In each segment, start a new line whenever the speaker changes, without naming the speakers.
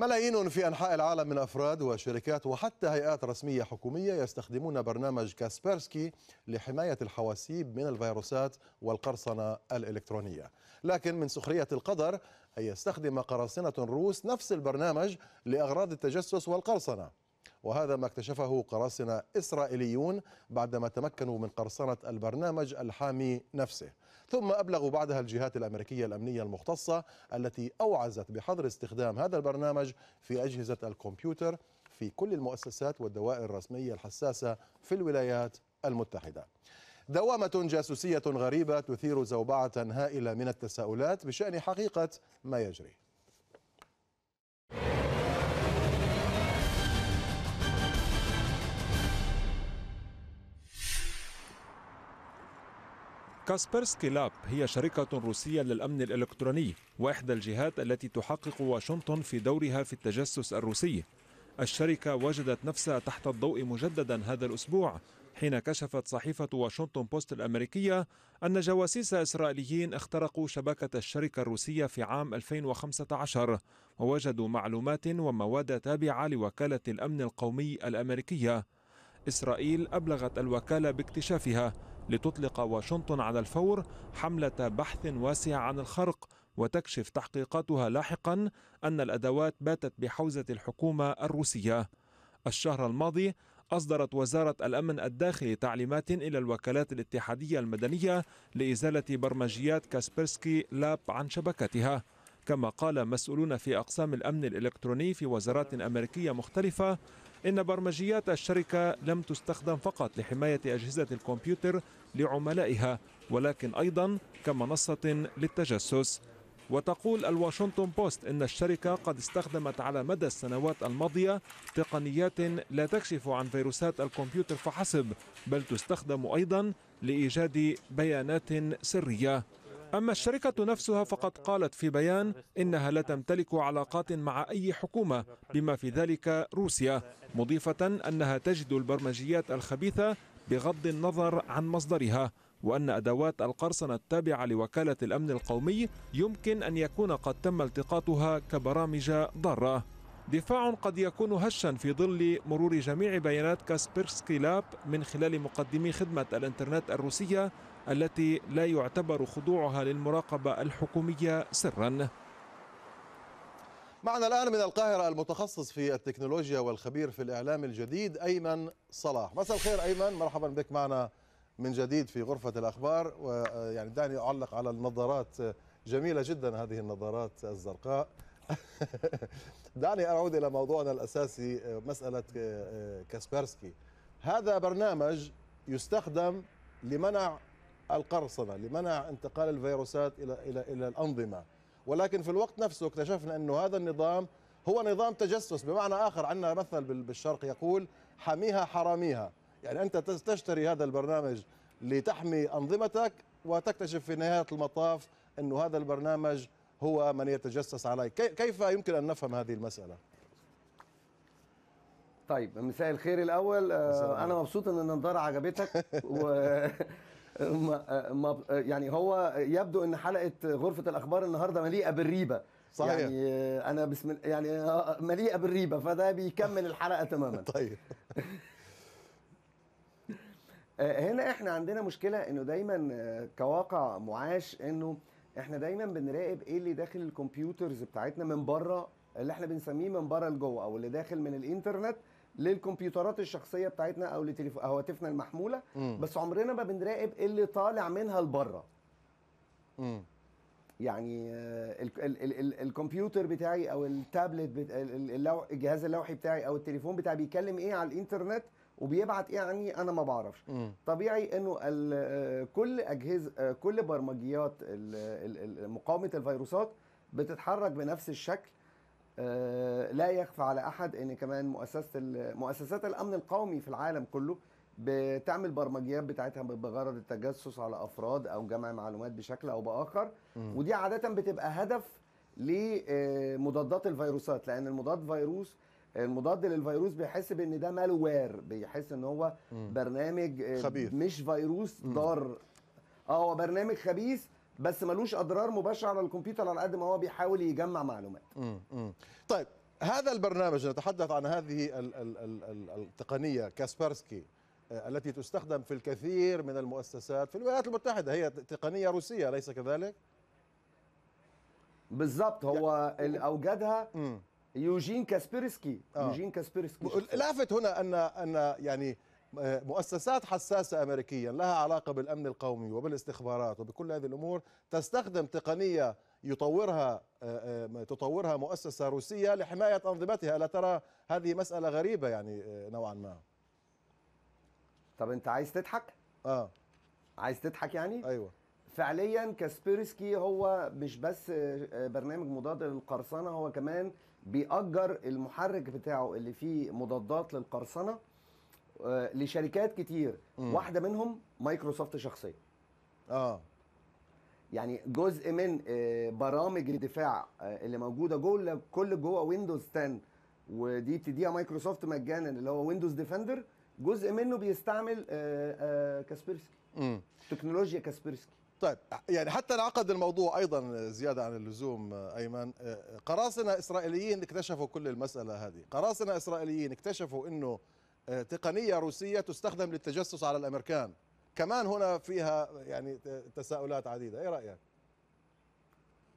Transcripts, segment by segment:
ملايين في أنحاء العالم من أفراد وشركات وحتى هيئات رسمية حكومية يستخدمون برنامج كاسبيرسكي لحماية الحواسيب من الفيروسات والقرصنة الإلكترونية لكن من سخرية القدر أن يستخدم قراصنة روس نفس البرنامج لأغراض التجسس والقرصنة وهذا ما اكتشفه قراصنة إسرائيليون بعدما تمكنوا من قرصنة البرنامج الحامي نفسه ثم أبلغوا بعدها الجهات الأمريكية الأمنية المختصة التي أوعزت بحظر استخدام هذا البرنامج في أجهزة الكمبيوتر في كل المؤسسات والدوائر الرسمية الحساسة في الولايات المتحدة دوامة جاسوسية غريبة تثير زوبعة هائلة من التساؤلات بشأن حقيقة ما يجري
كاسبرسكي لاب هي شركة روسية للأمن الإلكتروني وإحدى الجهات التي تحقق واشنطن في دورها في التجسس الروسي الشركة وجدت نفسها تحت الضوء مجددا هذا الأسبوع حين كشفت صحيفة واشنطن بوست الأمريكية أن جواسيس إسرائيليين اخترقوا شبكة الشركة الروسية في عام 2015 ووجدوا معلومات ومواد تابعة لوكالة الأمن القومي الأمريكية إسرائيل أبلغت الوكالة باكتشافها لتطلق واشنطن على الفور حملة بحث واسعة عن الخرق وتكشف تحقيقاتها لاحقا أن الأدوات باتت بحوزة الحكومة الروسية الشهر الماضي أصدرت وزارة الأمن الداخلي تعليمات إلى الوكالات الاتحادية المدنية لإزالة برمجيات كاسبرسكي لاب عن شبكتها كما قال مسؤولون في أقسام الأمن الإلكتروني في وزارات أمريكية مختلفة إن برمجيات الشركة لم تستخدم فقط لحماية أجهزة الكمبيوتر لعملائها ولكن أيضا كمنصة للتجسس وتقول الواشنطن بوست إن الشركة قد استخدمت على مدى السنوات الماضية تقنيات لا تكشف عن فيروسات الكمبيوتر فحسب بل تستخدم أيضا لإيجاد بيانات سرية أما الشركة نفسها فقد قالت في بيان إنها لا تمتلك علاقات مع أي حكومة بما في ذلك روسيا مضيفة أنها تجد البرمجيات الخبيثة بغض النظر عن مصدرها وأن أدوات القرصنة التابعة لوكالة الأمن القومي يمكن أن يكون قد تم التقاطها كبرامج ضارة دفاع قد يكون هشا في ظل مرور جميع بيانات كاسبيرسكي لاب من خلال مقدمي خدمة الإنترنت الروسية التي لا يعتبر خضوعها للمراقبة الحكومية سرا
معنا الآن من القاهرة المتخصص في التكنولوجيا والخبير في الإعلام الجديد أيمن صلاح مساء الخير أيمن مرحبا بك معنا من جديد في غرفة الأخبار ويعني دعني أعلق على النظارات جميلة جدا هذه النظارات الزرقاء دعني أعود إلى موضوعنا الأساسي مسألة آه، آه، كاسبرسكي هذا برنامج يستخدم لمنع القرصنة لمنع انتقال الفيروسات إلى, إلى, إلى الأنظمة ولكن في الوقت نفسه اكتشفنا انه هذا النظام هو نظام تجسس بمعنى آخر عندنا مثل بالشرق يقول حميها حراميها يعني أنت تشتري هذا البرنامج لتحمي أنظمتك وتكتشف في نهاية المطاف انه هذا البرنامج هو من يتجسس عليك كيف يمكن أن نفهم هذه المسألة؟ طيب مساء الخير الاول آه، انا مبسوط ان النضاره عجبتك و آه،
آه، يعني هو يبدو ان حلقه غرفه الاخبار النهارده مليئه بالريبه صحيح يعني انا بسم يعني مليئه بالريبه فده بيكمل الحلقه تماما طيب هنا احنا عندنا مشكله انه دايما كواقع معاش انه احنا دايما بنراقب ايه اللي داخل الكمبيوترز بتاعتنا من بره اللي احنا بنسميه من بره لجوه او اللي داخل من الانترنت للكمبيوترات الشخصيه بتاعتنا او لهواتفنا المحموله م. بس عمرنا ما بنراقب ايه اللي طالع منها لبره يعني آه، ال ال ال ال الكمبيوتر بتاعي او التابلت بت الجهاز اللوحي بتاعي او التليفون بتاعي بيتكلم ايه على الانترنت وبيبعت ايه عني انا ما بعرفش م. طبيعي انه كل اجهزه كل برمجيات مقاومه الفيروسات بتتحرك بنفس الشكل آه، لا يخفى على احد ان كمان مؤسسه مؤسسات الامن القومي في العالم كله بتعمل برمجيات بتاعتها بغرض التجسس على افراد او جمع معلومات بشكل او باخر م. ودي عاده بتبقى هدف لمضادات الفيروسات لان المضاد فيروس المضاد للفيروس بيحس بان ده مالوير بيحس ان هو برنامج آه، خبيث. مش فيروس ضار اه هو برنامج خبيث بس ملوش اضرار مباشره على الكمبيوتر على قد
ما هو بيحاول يجمع معلومات مم. طيب هذا البرنامج نتحدث عن هذه التقنيه كاسبرسكي آه، التي تستخدم في الكثير من المؤسسات في الولايات المتحده هي تقنيه روسيه ليس كذلك بالضبط هو يعني اوجدها يوجين كاسبيرسكي آه. يوجين كاسبيرسكي لافت هنا ان ان يعني آه، مؤسسات حساسة أمريكيا لها علاقة بالأمن القومي وبالاستخبارات وبكل هذه الأمور تستخدم تقنية يطورها آه، آه، تطورها مؤسسة روسية لحماية أنظمتها ألا ترى هذه مسألة غريبة يعني نوعا ما طب أنت عايز تضحك؟ آه
عايز تضحك يعني؟ أيوه فعليا كاسبيرسكي هو مش بس برنامج مضاد للقرصنة هو كمان بيأجر المحرك بتاعه اللي فيه مضادات للقرصنه آه، لشركات كتير م. واحده منهم مايكروسوفت شخصيا اه يعني جزء من آه، برامج الدفاع آه، اللي موجوده جوه كل جوه ويندوز 10 ودي بتديها مايكروسوفت مجانا اللي هو ويندوز ديفندر جزء منه بيستعمل كاسبيرسكي
تكنولوجيا كاسبيرسكي طيب يعني حتى انعقد الموضوع ايضا زياده عن اللزوم ايمن قراصنه اسرائيليين اكتشفوا كل المساله هذه قراصنه اسرائيليين اكتشفوا انه آه، تقنيه روسيه تستخدم للتجسس على الامريكان كمان هنا فيها يعني تساؤلات عديده ايه رايك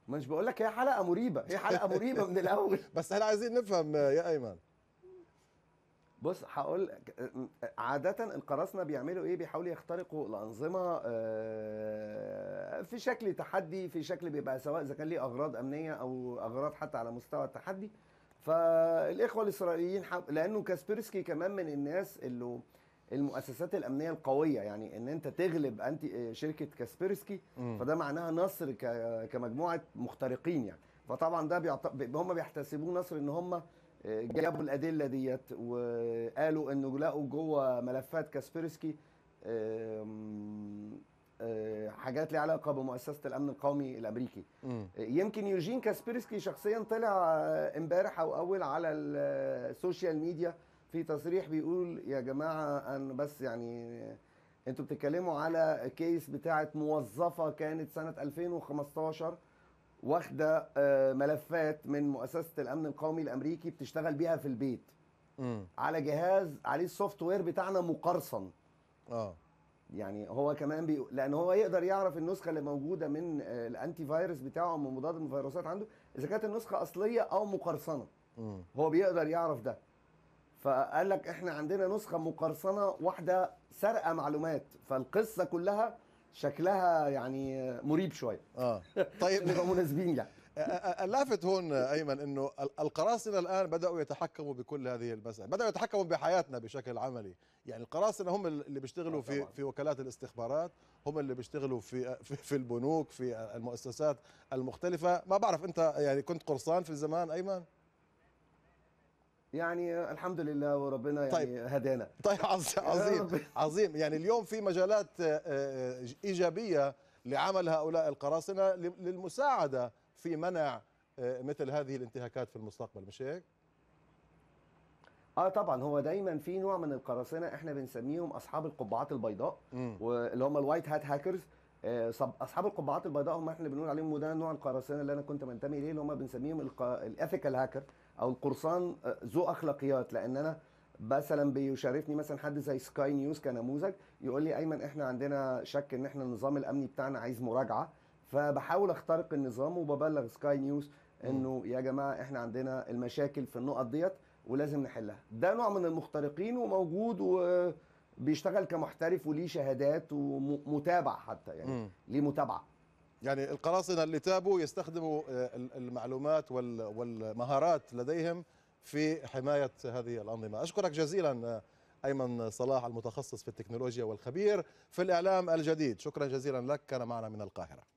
مش بقول لك هي حلقه مريبه هي حلقه مريبه من الاول بس احنا عايزين نفهم يا ايمن
بص هقول عادة القراصنة بيعملوا ايه؟ بيحاولوا يخترقوا الأنظمة آه، في شكل تحدي في شكل بيبقى سواء إذا كان ليه أغراض أمنية أو أغراض حتى على مستوى التحدي فالإخوة الإسرائيليين حب... لأنه كاسبيرسكي كمان من الناس اللي المؤسسات الامنيه القويه يعني ان انت تغلب انت آه، شركه كاسبيرسكي فده معناها نصر كمجموعه مخترقين يعني فطبعا ده بيعت... هم بيحتسبوه نصر ان هم جابوا الادله ديت وقالوا انه لقوا جوه ملفات كاسبيرسكي آه، حاجات ليها علاقه بمؤسسه الامن القومي الامريكي يمكن يوجين كاسبيرسكي شخصيا طلع آه، امبارح او اول على السوشيال ميديا آه، في تصريح بيقول يا جماعه انا بس يعني انتوا بتتكلموا على كيس بتاعه موظفه كانت سنه 2015 واخده آه، ملفات من مؤسسه الامن القومي الامريكي بتشتغل بيها في البيت م. على جهاز عليه السوفت وير بتاعنا مقرصن اه يعني هو كمان بي... لان هو يقدر يعرف النسخه اللي موجوده من آه، الانتي فايروس بتاعه من مضاد الفيروسات عنده اذا كانت النسخه اصليه او مقرصنه م. هو بيقدر يعرف ده فقال لك احنا عندنا نسخه مقرصنه واحده سرقه معلومات فالقصه
كلها شكلها يعني مريب شويه اه طيب نبقى مناسبين يعني اللافت هون ايمن انه القراصنه الان بداوا يتحكموا بكل هذه المساله، بداوا يتحكموا بحياتنا بشكل عملي، يعني القراصنه هم اللي بيشتغلوا آه، في في وكالات الاستخبارات، هم اللي بيشتغلوا في في البنوك، في المؤسسات المختلفه، ما بعرف انت يعني كنت قرصان في الزمان ايمن؟ يعني الحمد لله وربنا يعني طيب. هدانا طيب عظيم عظيم يعني اليوم في مجالات آه، آه، ايجابيه لعمل هؤلاء القراصنه للمساعده في منع آه، مثل هذه الانتهاكات في المستقبل مش هيك؟ اه
طبعا هو دايما في نوع من القراصنه احنا بنسميهم اصحاب القبعات البيضاء واللي هم الوايت هات هاكرز اصحاب القبعات البيضاء هم احنا بنقول عليهم وده نوع القراصنه اللي انا كنت منتمي اليه اللي هم بنسميهم الاثيكال هاكر او القرصان أه، ذو اخلاقيات لان انا مثلا بيشاركني مثلا حد زي سكاي نيوز كنموذج يقول لي ايمن احنا عندنا شك ان احنا النظام الامني بتاعنا عايز مراجعه فبحاول اخترق النظام وببلغ سكاي نيوز انه يا جماعه احنا عندنا المشاكل في النقط ديت ولازم نحلها ده نوع من المخترقين وموجود وبيشتغل كمحترف وليه شهادات
ومتابع حتى يعني ليه متابعه يعني القراصنة اللي تابوا يستخدموا آه، المعلومات والمهارات لديهم في حماية هذه الأنظمة أشكرك جزيلا آه، أيمن صلاح المتخصص في التكنولوجيا والخبير في الإعلام الجديد شكرا جزيلا لك كان معنا من القاهرة